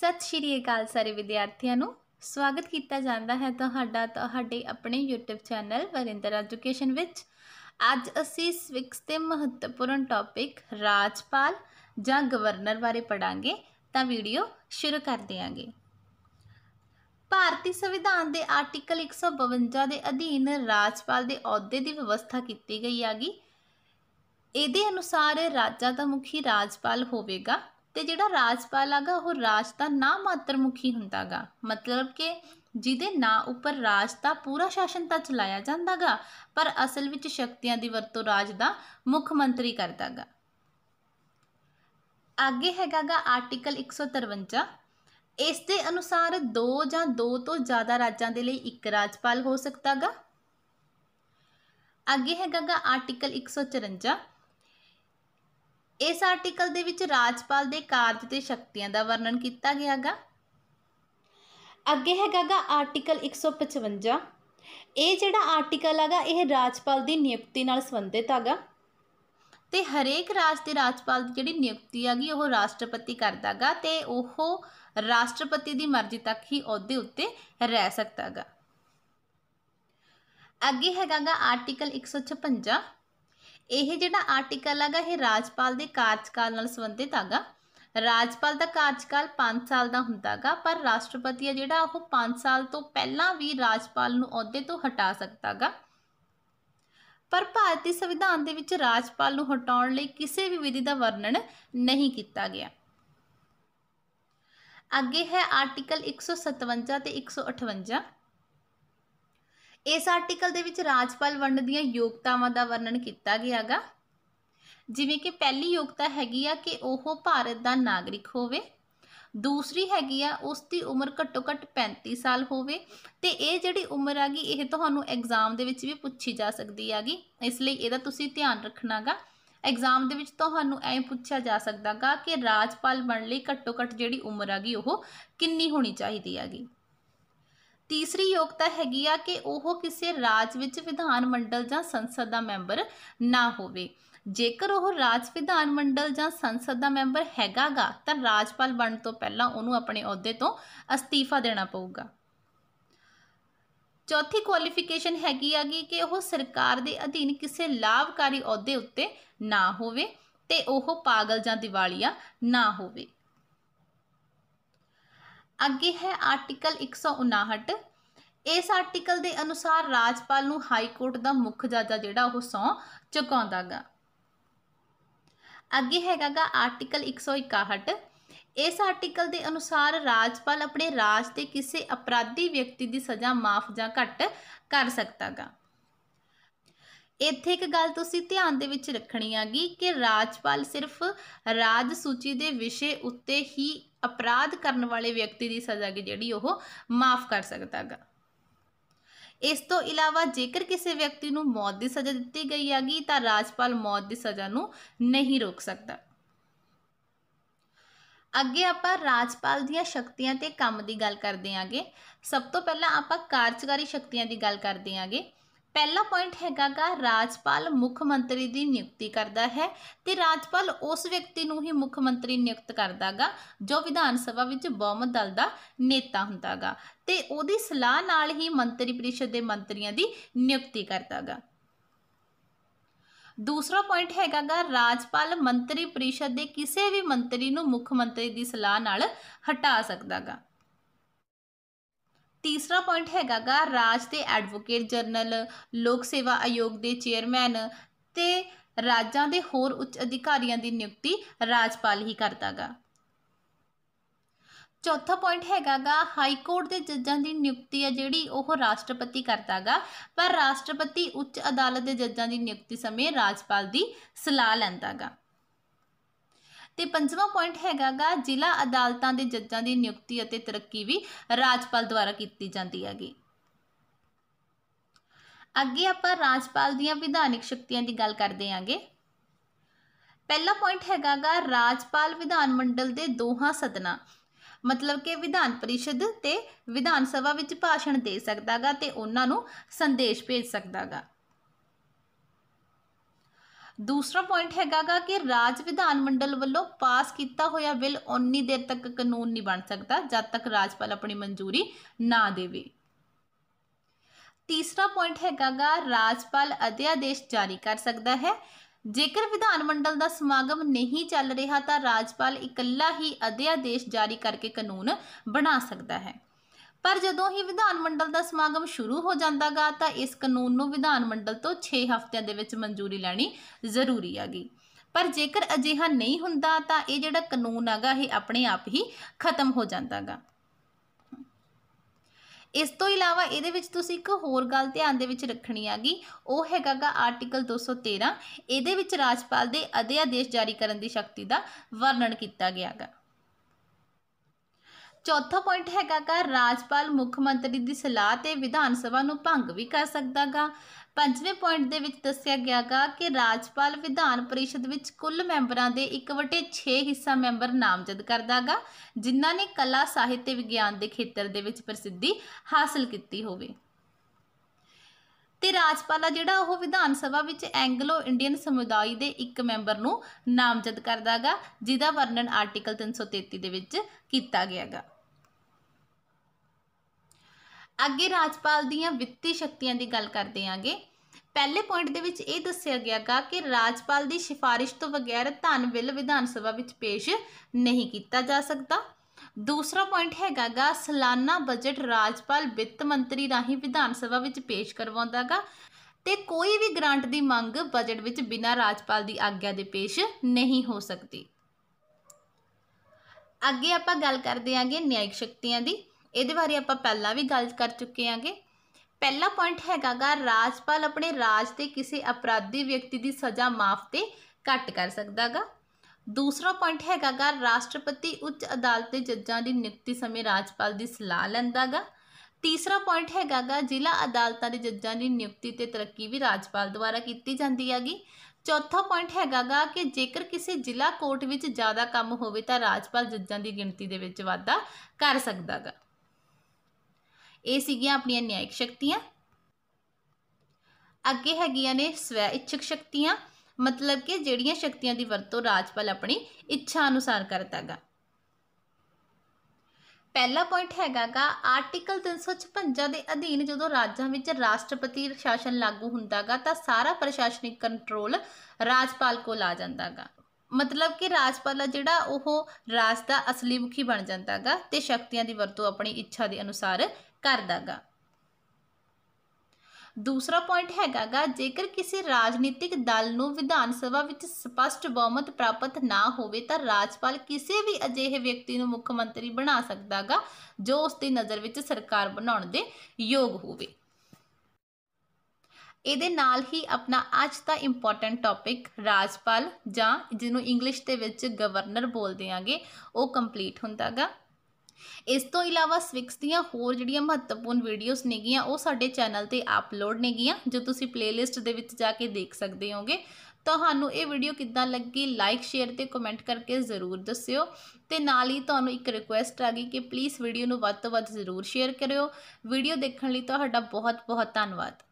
ਸਤਿ ਸ਼੍ਰੀ ਅਕਾਲ ਸਾਰੇ ਵਿਦਿਆਰਥੀਆਂ ਨੂੰ ਸਵਾਗਤ ਕੀਤਾ ਜਾਂਦਾ ਹੈ ਤੁਹਾਡਾ ਤੁਹਾਡੇ ਆਪਣੇ YouTube ਚੈਨਲ ਵਰਿੰਦਰ ਐਜੂਕੇਸ਼ਨ ਵਿੱਚ ਅੱਜ ਅਸੀਂ ਸਵਿਕਸ ਦੇ ਮਹੱਤਵਪੂਰਨ ਟੌਪਿਕ ਰਾਜਪਾਲ ਜਾਂ ਗਵਰਨਰ ਬਾਰੇ ਪੜਾਂਗੇ ਤਾਂ ਵੀਡੀਓ ਸ਼ੁਰੂ ਕਰ ਦਿਆਂਗੇ ਭਾਰਤੀ ਸੰਵਿਧਾਨ ਦੇ ਆਰਟੀਕਲ 152 ਦੇ ਅਧੀਨ ਰਾਜਪਾਲ ਦੇ ਅਹੁਦੇ ਦੀ ਵਿਵਸਥਾ ਕੀਤੀ ਗਈ ਹੈਗੀ ਇਹਦੇ ਅਨੁਸਾਰ ਰਾਜਾਂ ਦਾ ਮੁਖੀ ਰਾਜਪਾਲ ਹੋਵੇਗਾ ਤੇ ਜਿਹੜਾ ਰਾਜਪਾਲ ਆਗਾ ਉਹ ਰਾਜ ਦਾ ਨਾ ਮਾਤਰ ਮੁਖੀ ਹੁੰਦਾਗਾ ਮਤਲਬ ਕਿ ਜਿਹਦੇ ਨਾਂ ਉੱਪਰ ਰਾਜ ਦਾ ਪੂਰਾ ਸ਼ਾਸਨ ਤਾਂ ਚਲਾਇਆ ਜਾਂਦਾਗਾ ਪਰ ਅਸਲ ਵਿੱਚ ਸ਼ਕਤੀਆਂ ਦੀ ਵਰਤੋਂ ਰਾਜ ਦਾ ਮੁੱਖ ਮੰਤਰੀ ਕਰਦਾਗਾ ਅੱਗੇ ਹੈਗਾਗਾ ਆਰਟੀਕਲ 153 ਇਸ ਦੇ ਅਨੁਸਾਰ ਦੋ ਜਾਂ ਦੋ ਤੋਂ ਜ਼ਿਆਦਾ ਰਾਜਾਂ ਦੇ ਲਈ ਇੱਕ ਰਾਜਪਾਲ ਹੋ ਸਕਦਾਗਾ ਅੱਗੇ ਹੈਗਾਗਾ ਆਰਟੀਕਲ 154 ਇਸ ਆਰਟੀਕਲ ਦੇ ਵਿੱਚ ਰਾਜਪਾਲ ਦੇ ਕਾਰਜ ਤੇ ਸ਼ਕਤੀਆਂ ਦਾ ਵਰਣਨ ਕੀਤਾ ਗਿਆਗਾ ਅੱਗੇ ਹੈਗਾਗਾ ਆਰਟੀਕਲ 155 ਇਹ ਜਿਹੜਾ ਆਰਟੀਕਲ ਹੈਗਾ ਇਹ ਰਾਜਪਾਲ ਦੀ ਨਿਯੁਕਤੀ ਨਾਲ ਸੰਬੰਧਿਤ ਹੈਗਾ ਤੇ ਹਰੇਕ ਰਾਜ ਦੇ ਰਾਜਪਾਲ ਦੀ ਜਿਹੜੀ ਨਿਯੁਕਤੀ ਹੈਗੀ ਉਹ ਰਾਸ਼ਟਰਪਤੀ ਕਰਦਾਗਾ ਤੇ ਉਹ ਰਾਸ਼ਟਰਪਤੀ ਦੀ ਮਰਜ਼ੀ ਤੱਕ ਹੀ ਅਹੁਦੇ ਉੱਤੇ ਰਹਿ ਸਕਦਾਗਾ ਅੱਗੇ ਹੈਗਾਗਾ ਆਰਟੀਕਲ 156 ਇਹ ਜਿਹੜਾ ਆਰਟੀਕਲ ਹੈਗਾ ਇਹ ਰਾਜਪਾਲ ਦੇ ਕਾਰਜਕਾਲ ਨਾਲ ਸੰਬੰਧਿਤ ਹੈਗਾ ਰਾਜਪਾਲ ਦਾ ਕਾਰਜਕਾਲ 5 ਸਾਲ ਦਾ ਹੁੰਦਾਗਾ ਪਰ ਰਾਸ਼ਟਰਪਤੀ ਹੈ ਜਿਹੜਾ ਉਹ 5 ਸਾਲ ਤੋਂ ਪਹਿਲਾਂ ਵੀ ਰਾਜਪਾਲ ਨੂੰ ਅਹੁਦੇ ਤੋਂ ਹਟਾ ਸਕਦਾਗਾ ਪਰ ਭਾਰਤੀ ਸੰਵਿਧਾਨ ਦੇ ਵਿੱਚ ਰਾਜਪਾਲ ਨੂੰ ਹਟਾਉਣ ਲਈ ਕਿਸੇ ਵੀ ਵਿਧੀ ਦਾ ਵਰਣਨ ਨਹੀਂ ਕੀਤਾ ਗਿਆ ਅੱਗੇ ਹੈ ਆਰਟੀਕਲ 157 ਤੇ 158 ਇਸ ਆਰਟੀਕਲ ਦੇ ਵਿੱਚ ਰਾਜਪਾਲ ਵੰਡ ਦੀਆਂ ਯੋਗਤਾਵਾਂ ਦਾ ਵਰਣਨ ਕੀਤਾ ਗਿਆਗਾ ਜਿਵੇਂ ਕਿ ਪਹਿਲੀ ਯੋਗਤਾ ਹੈਗੀ ਆ ਕਿ ਉਹ ਭਾਰਤ ਦਾ ਨਾਗਰਿਕ ਹੋਵੇ ਦੂਸਰੀ ਹੈਗੀ ਆ ਉਸ ਦੀ ਉਮਰ ਘੱਟੋ ਘੱਟ 35 ਸਾਲ ਹੋਵੇ ਤੇ ਇਹ ਜਿਹੜੀ ਉਮਰ ਆਗੀ ਇਹ ਤੁਹਾਨੂੰ ਐਗਜ਼ਾਮ ਦੇ ਵਿੱਚ ਵੀ ਪੁੱਛੀ ਜਾ ਸਕਦੀ ਆਗੀ ਇਸ ਲਈ ਇਹਦਾ ਤੁਸੀਂ ਧਿਆਨ ਰੱਖਣਾਗਾ ਐਗਜ਼ਾਮ ਦੇ ਵਿੱਚ ਤੁਹਾਨੂੰ ਐ ਪੁੱਛਿਆ ਜਾ ਸਕਦਾਗਾ ਕਿ ਰਾਜਪਾਲ ਬਣਨ ਲਈ ਘੱਟੋ ਘੱਟ ਜਿਹੜੀ ਉਮਰ ਆਗੀ ਉਹ ਕਿੰਨੀ ਹੋਣੀ ਚਾਹੀਦੀ ਆਗੀ ਤੀਸਰੀ ਯੋਗਤਾ ਹੈਗੀ ਆ ਕਿ ਉਹ ਕਿਸੇ ਰਾਜ ਵਿੱਚ ਵਿਧਾਨ ਮੰਡਲ ਜਾਂ ਸੰਸਦ ਦਾ ਮੈਂਬਰ ਨਾ ਹੋਵੇ ਜੇਕਰ ਉਹ ਰਾਜ ਵਿਧਾਨ ਮੰਡਲ ਜਾਂ ਸੰਸਦ ਦਾ ਮੈਂਬਰ ਹੈਗਾਗਾ ਤਾਂ ਰਾਜਪਾਲ ਬਣਨ ਤੋਂ ਪਹਿਲਾਂ ਉਹਨੂੰ ਆਪਣੇ ਅਹੁਦੇ ਤੋਂ ਅਸਤੀਫਾ ਦੇਣਾ ਪਊਗਾ ਚੌਥੀ ਕੁਆਲੀਫਿਕੇਸ਼ਨ ਹੈਗੀ ਆ ਕਿ ਉਹ ਸਰਕਾਰ ਦੇ ਅਧੀਨ ਕਿਸੇ ਲਾਭਕਾਰੀ ਅਹੁਦੇ ਉੱਤੇ ਨਾ ਹੋਵੇ ਤੇ ਉਹ ਪਾਗਲ ਜਾਂ ਦਿਵਾਲੀਆ ਨਾ ਹੋਵੇ ਅੱਗੇ ਹੈ ਆਰਟੀਕਲ 159 ਇਸ ਆਰਟੀਕਲ ਦੇ ਅਨੁਸਾਰ ਰਾਜਪਾਲ ਨੂੰ ਹਾਈ ਕੋਰਟ ਦਾ ਮੁੱਖ ਜੱਜਾ ਜਿਹੜਾ ਉਹ ਸੌ ਚੁਕਾਉਂਦਾਗਾ ਅੱਗੇ ਹੈਗਾਗਾ ਆਰਟੀਕਲ 161 ਇਸ ਆਰਟੀਕਲ ਦੇ ਅਨੁਸਾਰ ਰਾਜਪਾਲ ਆਪਣੇ ਰਾਜ ਦੇ ਕਿਸੇ ਅਪਰਾਧੀ ਵਿਅਕਤੀ ਦੀ ਸਜ਼ਾ ਮਾਫ ਜਾਂ ਘੱਟ ਕਰ ਸਕਦਾਗਾ ਇੱਥੇ ਇੱਕ ਗੱਲ ਤੁਸੀਂ ਧਿਆਨ ਦੇ ਵਿੱਚ ਰੱਖਣੀ ਆਗੀ ਕਿ ਰਾਜਪਾਲ ਸਿਰਫ ਰਾਜ ਸੂਚੀ ਦੇ ਵਿਸ਼ੇ ਉੱਤੇ ਹੀ ਅਪਰਾਧ ਕਰਨ ਵਾਲੇ ਵਿਅਕਤੀ ਦੀ ਸਜ਼ਾ ਕੀ ਜਿਹੜੀ ਉਹ ਮਾਫ ਕਰ ਸਕਦਾਗਾ ਇਸ ਤੋਂ ਇਲਾਵਾ ਜੇਕਰ ਕਿਸੇ ਵਿਅਕਤੀ ਨੂੰ ਮੌਤ ਦੀ ਸਜ਼ਾ ਦਿੱਤੀ ਗਈ ਹੈਗੀ ਤਾਂ ਰਾਜਪਾਲ ਮੌਤ ਦੀ ਸਜ਼ਾ ਨੂੰ ਨਹੀਂ ਰੋਕ ਸਕਦਾ ਅੱਗੇ ਆਪਾਂ ਰਾਜਪਾਲ ਦੀਆਂ ਸ਼ਕਤੀਆਂ ਤੇ ਕੰਮ ਦੀ ਗੱਲ ਕਰਦੇ ਆਂਗੇ ਸਭ ਤੋਂ ਪਹਿਲਾਂ ਆਪਾਂ ਕਾਰਜਕਾਰੀ ਸ਼ਕਤੀਆਂ ਦੀ ਗੱਲ ਕਰਦੇ ਆਂਗੇ ਪਹਿਲਾ ਪੁਆਇੰਟ ਹੈਗਾਗਾ ਰਾਜਪਾਲ ਮੁੱਖ ਮੰਤਰੀ ਦੀ ਨਿਯੁਕਤੀ ਕਰਦਾ ਹੈ ਤੇ ਰਾਜਪਾਲ ਉਸ ਵਿਅਕਤੀ ਨੂੰ ਹੀ ਮੁੱਖ ਮੰਤਰੀ ਨਿਯੁਕਤ ਕਰਦਾਗਾ ਜੋ ਵਿਧਾਨ ਸਭਾ ਵਿੱਚ ਬਹੁਮਤ ਦਲ ਦਾ ਨੇਤਾ ਹੁੰਦਾਗਾ ਤੇ ਉਹਦੀ ਸਲਾਹ ਨਾਲ ਹੀ ਮੰਤਰੀ ਪਰਿਸ਼ਦ ਦੇ ਮੰਤਰੀਆਂ ਦੀ ਨਿਯੁਕਤੀ ਕਰਦਾਗਾ ਦੂਸਰਾ ਪੁਆਇੰਟ ਹੈਗਾਗਾ ਰਾਜਪਾਲ ਮੰਤਰੀ ਪਰਿਸ਼ਦ ਦੇ ਕਿਸੇ ਵੀ ਮੰਤਰੀ ਨੂੰ ਮੁੱਖ ਮੰਤਰੀ ਦੀ ਸਲਾਹ ਨਾਲ ਹਟਾ ਸਕਦਾਗਾ ਤੀਸਰਾ ਪੁਆਇੰਟ ਹੈਗਾਗਾ ਰਾਜ ਦੇ ਐਡਵੋਕੇਟ ਜਨਰਲ ਲੋਕ ਸੇਵਾ ਆਯੋਗ ਦੇ ਚੇਅਰਮੈਨ ਤੇ ਰਾਜਾਂ ਦੇ ਹੋਰ ਉੱਚ ਅਧਿਕਾਰੀਆਂ ਦੀ ਨਿਯੁਕਤੀ ਰਾਜਪਾਲ ਹੀ ਕਰਦਾਗਾ ਚੌਥਾ ਪੁਆਇੰਟ ਹੈਗਾਗਾ ਹਾਈ ਕੋਰਟ ਦੇ ਜੱਜਾਂ ਦੀ ਨਿਯੁਕਤੀ ਹੈ ਜਿਹੜੀ ਉਹ ਰਾਸ਼ਟਰਪਤੀ ਕਰਦਾਗਾ ਪਰ ਰਾਸ਼ਟਰਪਤੀ ਉੱਚ ਅਦਾਲਤ ਦੇ ਜੱਜਾਂ ਦੀ ਨਿਯੁਕਤੀ ਸਮੇਂ ਰਾਜਪਾਲ ਦੀ ਸਲਾਹ ਲੈਂਦਾਗਾ ਤੇ ਪੰਜਵਾਂ ਪੁਆਇੰਟ ਹੈਗਾਗਾ ਜ਼ਿਲ੍ਹਾ ਅਦਾਲਤਾਂ ਦੇ ਜੱਜਾਂ ਦੀ ਨਿਯੁਕਤੀ ਅਤੇ ਤਰੱਕੀ ਵੀ ਰਾਜਪਾਲ ਦੁਆਰਾ ਕੀਤੀ ਜਾਂਦੀ ਹੈਗੀ ਅੱਗੇ ਆਪਾਂ ਰਾਜਪਾਲ ਦੀਆਂ ਵਿਧਾਨਿਕ ਸ਼ਕਤੀਆਂ ਦੀ ਗੱਲ ਕਰਦੇ ਆਂਗੇ ਪਹਿਲਾ ਪੁਆਇੰਟ ਹੈਗਾਗਾ ਰਾਜਪਾਲ ਵਿਧਾਨ ਮੰਡਲ ਦੇ ਦੋਹਾਂ ਸਦਨਾਂ ਮਤਲਬ ਕਿ ਵਿਧਾਨ ਪਰਿਸ਼ਦ ਤੇ ਵਿਧਾਨ ਸਭਾ ਵਿੱਚ ਭਾਸ਼ਣ ਦੇ ਸਕਦਾਗਾ ਤੇ ਉਹਨਾਂ ਨੂੰ ਸੰਦੇਸ਼ ਭੇਜ ਸਕਦਾਗਾ ਦੂਸਰਾ ਪੁਆਇੰਟ ਹੈਗਾਗਾ ਕਿ ਰਾਜ ਵਿਧਾਨ ਮੰਡਲ ਵੱਲੋਂ ਪਾਸ ਕੀਤਾ ਹੋਇਆ ਬਿੱਲ ਉਨੀ ਦੇਰ ਤੱਕ ਕਾਨੂੰਨ ਨਹੀਂ ਬਣ ਸਕਦਾ ਜਦ ਤੱਕ ਰਾਜਪਾਲ ਆਪਣੀ ਮਨਜ਼ੂਰੀ ਨਾ ਦੇਵੇ ਤੀਸਰਾ ਪੁਆਇੰਟ ਹੈਗਾਗਾ ਰਾਜਪਾਲ ਅਧਿਆਦੇਸ਼ ਜਾਰੀ ਕਰ ਸਕਦਾ ਹੈ ਜੇਕਰ ਵਿਧਾਨ ਮੰਡਲ ਦਾ ਸਮਾਗਮ ਨਹੀਂ ਚੱਲ ਰਿਹਾ ਤਾਂ ਰਾਜਪਾਲ ਇਕੱਲਾ ਹੀ ਅਧਿਆਦੇਸ਼ ਜਾਰੀ ਕਰਕੇ ਕਾਨੂੰਨ ਬਣਾ ਸਕਦਾ ਹੈ ਪਰ ਜਦੋਂ ਹੀ ਵਿਧਾਨ ਮੰਡਲ ਦਾ ਸਮਾਗਮ ਸ਼ੁਰੂ ਹੋ ਜਾਂਦਾਗਾ ਤਾਂ ਇਸ ਕਾਨੂੰਨ ਨੂੰ ਵਿਧਾਨ ਮੰਡਲ ਤੋਂ 6 ਹਫ਼ਤਿਆਂ ਦੇ ਵਿੱਚ ਮਨਜ਼ੂਰੀ ਲੈਣੀ ਜ਼ਰੂਰੀ ਆਗੀ ਪਰ ਜੇਕਰ ਅਜਿਹਾ ਨਹੀਂ ਹੁੰਦਾ ਤਾਂ ਇਹ ਜਿਹੜਾ ਕਾਨੂੰਨ ਹੈਗਾ ਇਹ ਆਪਣੇ ਆਪ ਹੀ ਖਤਮ ਹੋ ਜਾਂਦਾਗਾ ਇਸ ਤੋਂ ਇਲਾਵਾ ਇਹਦੇ ਵਿੱਚ ਤੁਸੀਂ ਇੱਕ ਹੋਰ ਗੱਲ ਧਿਆਨ ਦੇ ਵਿੱਚ ਰੱਖਣੀ ਆਗੀ ਉਹ ਹੈਗਾਗਾ ਆਰਟੀਕਲ 213 ਇਹਦੇ ਵਿੱਚ ਰਾਜਪਾਲ ਦੇ ਅਧਿਆਦੇਸ਼ ਜਾਰੀ ਕਰਨ ਦੀ ਸ਼ਕਤੀ ਦਾ ਵਰਣਨ ਕੀਤਾ ਗਿਆਗਾ ਚੌਥਾ ਪੁਆਇੰਟ ਹੈਗਾ ਕਿ ਰਾਜਪਾਲ ਮੁੱਖ ਮੰਤਰੀ ਦੀ ਸਲਾਹ ਤੇ ਵਿਧਾਨ ਸਭਾ ਨੂੰ ਭੰਗ ਵੀ ਕਰ ਸਕਦਾਗਾ ਪੰਜਵੇਂ ਪੁਆਇੰਟ ਦੇ ਵਿੱਚ ਦੱਸਿਆ ਗਿਆਗਾ ਕਿ ਰਾਜਪਾਲ ਵਿਧਾਨ ਪਰਿਸ਼ਦ ਵਿੱਚ ਕੁੱਲ ਮੈਂਬਰਾਂ ਦੇ 1/6 ਹਿੱਸਾ ਮੈਂਬਰ ਨਾਮਜ਼ਦ ਕਰਦਾਗਾ ਜਿਨ੍ਹਾਂ ਨੇ ਕਲਾ ਸਾਹਿਤ ਤੇ ਵਿਗਿਆਨ ਦੇ ਖੇਤਰ ਦੇ ਵਿੱਚ ਪ੍ਰਸਿੱਧੀ ਹਾਸਲ ਕੀਤੀ ਹੋਵੇ ਤੇ ਰਾਜਪਾਲ ਆ ਜਿਹੜਾ ਉਹ ਵਿਧਾਨ ਸਭਾ ਵਿੱਚ ਐਂਗਲੋ ਇੰਡੀਅਨ ਸਮੁਦਾਇ ਦੇ ਇੱਕ ਮੈਂਬਰ ਨੂੰ ਨਾਮਜ਼ਦ ਕਰਦਾਗਾ ਜਿਹਦਾ ਵਰਣਨ ਆਰਟੀਕਲ 333 ਦੇ ਵਿੱਚ ਕੀਤਾ ਗਿਆਗਾ ਅੱਗੇ ਰਾਜਪਾਲ ਦੀਆਂ ਵਿੱਤੀ ਸ਼ਕਤੀਆਂ ਦੀ ਗੱਲ ਕਰਦੇ ਆਂਗੇ ਪਹਿਲੇ ਪੁਆਇੰਟ ਦੇ ਵਿੱਚ ਇਹ ਦੱਸਿਆ ਗਿਆਗਾ ਕਿ ਰਾਜਪਾਲ ਦੀ ਸਿਫਾਰਿਸ਼ ਤੋਂ ਬਗੈਰ ਧਨ ਬਿੱਲ ਵਿਧਾਨ ਸਭਾ ਵਿੱਚ ਪੇਸ਼ ਨਹੀਂ ਕੀਤਾ ਜਾ ਸਕਦਾ ਦੂਸਰਾ ਪੁਆਇੰਟ ਹੈਗਾਗਾ ਸਾਲਾਨਾ ਬਜਟ ਰਾਜਪਾਲ ਵਿੱਤ ਮੰਤਰੀ ਰਾਹੀਂ ਵਿਧਾਨ ਸਭਾ ਵਿੱਚ ਪੇਸ਼ ਕਰਵਾਉਂਦਾਗਾ ਤੇ ਕੋਈ ਵੀ ਗ੍ਰਾਂਟ ਦੀ ਮੰਗ ਬਜਟ ਵਿੱਚ ਬਿਨਾਂ ਰਾਜਪਾਲ ਦੀ ਆਗਿਆ ਦੇ ਪੇਸ਼ ਨਹੀਂ ਹੋ ਸਕਦੀ ਅੱਗੇ ਆਪਾਂ ਗੱਲ ਕਰਦੇ ਆਂਗੇ ਨਿਆਇਕ ਸ਼ਕਤੀਆਂ ਦੀ ਇਹਦੇ ਬਾਰੇ ਆਪਾਂ ਪਹਿਲਾਂ ਵੀ ਗੱਲ ਕਰ ਚੁੱਕੇ ਆਂਗੇ ਪਹਿਲਾ ਪੁਆਇੰਟ ਹੈਗਾਗਾ ਰਾਜਪਾਲ ਆਪਣੇ ਰਾਜ ਦੇ ਕਿਸੇ ਅਪਰਾਧੀ ਵਿਅਕਤੀ ਦੀ ਸਜ਼ਾ ਮਾਫ ਤੇ ਘੱਟ ਕਰ ਸਕਦਾਗਾ ਦੂਸਰਾ ਪੁਆਇੰਟ ਹੈਗਾਗਾ ਰਾਸ਼ਟਰਪਤੀ ਉੱਚ ਅਦਾਲਤ ਦੇ ਜੱਜਾਂ ਦੀ ਨਿਯੁਕਤੀ ਸਮੇਂ ਰਾਜਪਾਲ ਦੀ ਸਲਾਹ ਲੈਂਦਾਗਾ ਤੀਸਰਾ ਪੁਆਇੰਟ ਹੈਗਾਗਾ ਜ਼ਿਲ੍ਹਾ ਅਦਾਲਤਾਂ ਦੇ ਜੱਜਾਂ ਦੀ ਨਿਯੁਕਤੀ ਤੇ ਤਰੱਕੀ ਵੀ ਰਾਜਪਾਲ ਦੁਆਰਾ ਕੀਤੀ ਜਾਂਦੀ ਹੈਗੀ ਚੌਥਾ ਪੁਆਇੰਟ ਹੈਗਾਗਾ ਕਿ ਜੇਕਰ ਕਿਸੇ ਜ਼ਿਲ੍ਹਾ ਕੋਰਟ ਵਿੱਚ ਜ਼ਿਆਦਾ ਕੰਮ ਹੋਵੇ ਤਾਂ ਰਾਜਪਾਲ ਜੱਜਾਂ ਦੀ ਗਿਣਤੀ ਦੇ ਵਿੱਚ ਵਾਧਾ ਕਰ ਸਕਦਾਗਾ ਇਹ ਸੀਗੀਆਂ ਆਪਣੀਆਂ ਨਿਆਇਕ ਸ਼ਕਤੀਆਂ ਅੱਗੇ ਹੈਗੀਆਂ ਨੇ ਸਵੈ ਇੱਛਕ ਸ਼ਕਤੀਆਂ ਮਤਲਬ ਕਿ ਜਿਹੜੀਆਂ ਸ਼ਕਤੀਆਂ ਦੀ ਵਰਤੋਂ ਰਾਜਪਾਲ ਆਪਣੀ ਇੱਛਾ ਅਨੁਸਾਰ ਕਰਦਾਗਾ ਪਹਿਲਾ ਪੁਆਇੰਟ ਹੈਗਾਗਾ ਆਰਟੀਕਲ 356 ਦੇ ਅਧੀਨ ਜਦੋਂ ਰਾਜਾਂ ਵਿੱਚ ਰਾਸ਼ਟਰਪਤੀ ਸ਼ਾਸਨ ਲਾਗੂ ਹੁੰਦਾਗਾ ਤਾਂ ਸਾਰਾ ਪ੍ਰਸ਼ਾਸਨਿਕ ਕੰਟਰੋਲ ਰਾਜਪਾਲ ਕੋਲ ਆ ਜਾਂਦਾਗਾ ਮਤਲਬ ਕਿ ਰਾਜਪਾਲ ਜਿਹੜਾ ਉਹ ਰਾਜ ਦਾ ਅਸਲੀ ਮੁਖੀ ਬਣ ਜਾਂਦਾਗਾ ਤੇ ਸ਼ਕਤੀਆਂ ਦੀ ਵਰਤੋਂ ਆਪਣੀ ਇੱਛਾ ਦੇ ਅਨੁਸਾਰ ਕਰਦਾਗਾ ਦੂਸਰਾ ਪੁਆਇੰਟ ਹੈਗਾਗਾ ਜੇਕਰ ਕਿਸੇ ਰਾਜਨੀਤਿਕ ਦਲ ਨੂੰ ਵਿਧਾਨ ਸਭਾ ਵਿੱਚ ਸਪਸ਼ਟ ਬਹੁਮਤ ਪ੍ਰਾਪਤ ਨਾ ਹੋਵੇ ਤਾਂ ਰਾਜਪਾਲ ਕਿਸੇ ਵੀ ਅਜਿਹੇ ਵਿਅਕਤੀ ਨੂੰ ਮੁੱਖ ਮੰਤਰੀ ਬਣਾ ਸਕਦਾਗਾ ਜੋ ਉਸ ਦੀ ਨਜ਼ਰ ਵਿੱਚ ਸਰਕਾਰ ਬਣਾਉਣ ਦੇ ਯੋਗ ਹੋਵੇ ਇਹਦੇ ਨਾਲ ਹੀ ਆਪਣਾ ਅੱਜ ਦਾ ਇੰਪੋਰਟੈਂਟ ਟੌਪਿਕ ਰਾਜਪਾਲ ਜਾਂ ਜਿਹਨੂੰ ਇੰਗਲਿਸ਼ ਦੇ ਵਿੱਚ ਗਵਰਨਰ ਬੋਲਦੇ ਆਂਗੇ ਉਹ ਕੰਪਲੀਟ ਹੁੰਦਾਗਾ ਇਸ ਤੋਂ ਇਲਾਵਾ ਸਵਿਕਸ ਦੀਆਂ ਹੋਰ ਜਿਹੜੀਆਂ ਮਹੱਤਵਪੂਰਨ ਵੀਡੀਓਜ਼ ਨੇਗੀਆਂ ਉਹ ਸਾਡੇ ਚੈਨਲ ਤੇ ਅਪਲੋਡ ਨੇਗੀਆਂ ਜੋ ਤੁਸੀਂ ਪਲੇਲਿਸਟ ਦੇ ਵਿੱਚ ਜਾ ਕੇ ਦੇਖ ਸਕਦੇ ਹੋਗੇ ਤੁਹਾਨੂੰ ਇਹ ਵੀਡੀਓ ਕਿੱਦਾਂ ਲੱਗੀ ਲਾਈਕ ਸ਼ੇਅਰ ਤੇ ਕਮੈਂਟ ਕਰਕੇ ਜ਼ਰੂਰ ਦੱਸਿਓ ਤੇ ਨਾਲ ਹੀ ਤੁਹਾਨੂੰ ਇੱਕ ਰਿਕੁਐਸਟ ਆ ਗਈ ਕਿ ਪਲੀਜ਼ ਵੀਡੀਓ ਨੂੰ ਵੱਧ ਤੋਂ ਵੱਧ ਜ਼ਰੂਰ ਸ਼ੇਅਰ ਕਰਿਓ ਵੀਡੀਓ ਦੇਖਣ ਲਈ ਤੁਹਾਡਾ ਬਹੁਤ ਬਹੁਤ ਧੰਨਵਾਦ